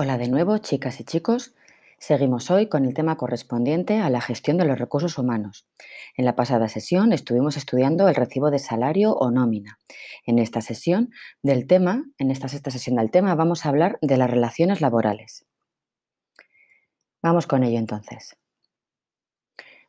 Hola de nuevo, chicas y chicos. Seguimos hoy con el tema correspondiente a la gestión de los recursos humanos. En la pasada sesión estuvimos estudiando el recibo de salario o nómina. En esta sesión del tema, en esta sexta sesión del tema, vamos a hablar de las relaciones laborales. Vamos con ello entonces.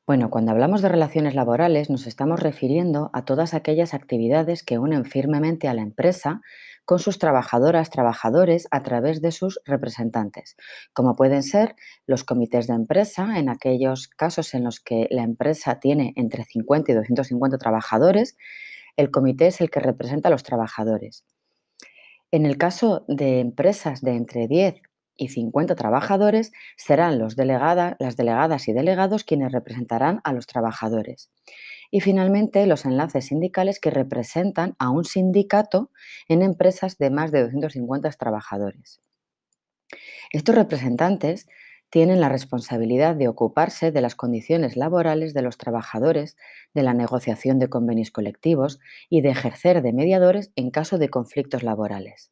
Bueno, cuando hablamos de relaciones laborales nos estamos refiriendo a todas aquellas actividades que unen firmemente a la empresa con sus trabajadoras, trabajadores a través de sus representantes, como pueden ser los comités de empresa, en aquellos casos en los que la empresa tiene entre 50 y 250 trabajadores, el comité es el que representa a los trabajadores. En el caso de empresas de entre 10 y 50 trabajadores serán los las delegadas y delegados quienes representarán a los trabajadores. Y finalmente, los enlaces sindicales que representan a un sindicato en empresas de más de 250 trabajadores. Estos representantes tienen la responsabilidad de ocuparse de las condiciones laborales de los trabajadores, de la negociación de convenios colectivos y de ejercer de mediadores en caso de conflictos laborales.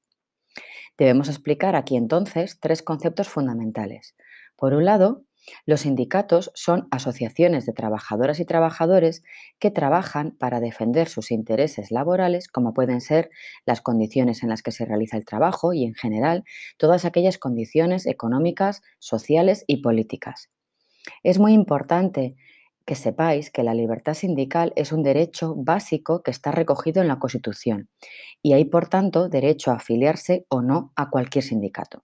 Debemos explicar aquí entonces tres conceptos fundamentales. Por un lado, los sindicatos son asociaciones de trabajadoras y trabajadores que trabajan para defender sus intereses laborales, como pueden ser las condiciones en las que se realiza el trabajo y, en general, todas aquellas condiciones económicas, sociales y políticas. Es muy importante que sepáis que la libertad sindical es un derecho básico que está recogido en la Constitución y hay, por tanto, derecho a afiliarse o no a cualquier sindicato.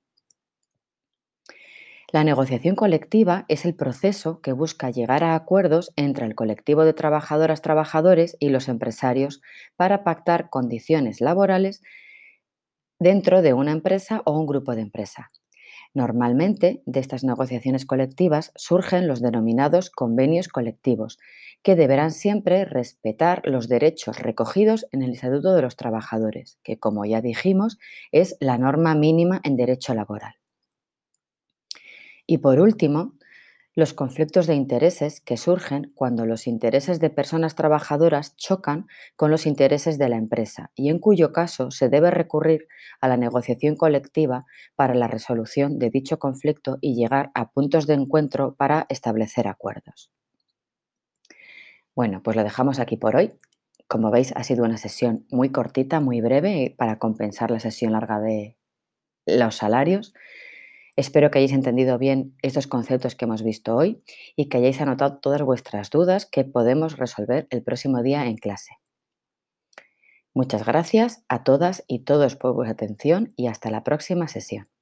La negociación colectiva es el proceso que busca llegar a acuerdos entre el colectivo de trabajadoras, trabajadores y los empresarios para pactar condiciones laborales dentro de una empresa o un grupo de empresa. Normalmente, de estas negociaciones colectivas surgen los denominados convenios colectivos, que deberán siempre respetar los derechos recogidos en el Estatuto de los Trabajadores, que, como ya dijimos, es la norma mínima en derecho laboral. Y por último, los conflictos de intereses que surgen cuando los intereses de personas trabajadoras chocan con los intereses de la empresa y en cuyo caso se debe recurrir a la negociación colectiva para la resolución de dicho conflicto y llegar a puntos de encuentro para establecer acuerdos. Bueno, pues lo dejamos aquí por hoy. Como veis, ha sido una sesión muy cortita, muy breve, para compensar la sesión larga de los salarios. Espero que hayáis entendido bien estos conceptos que hemos visto hoy y que hayáis anotado todas vuestras dudas que podemos resolver el próximo día en clase. Muchas gracias a todas y todos por vuestra atención y hasta la próxima sesión.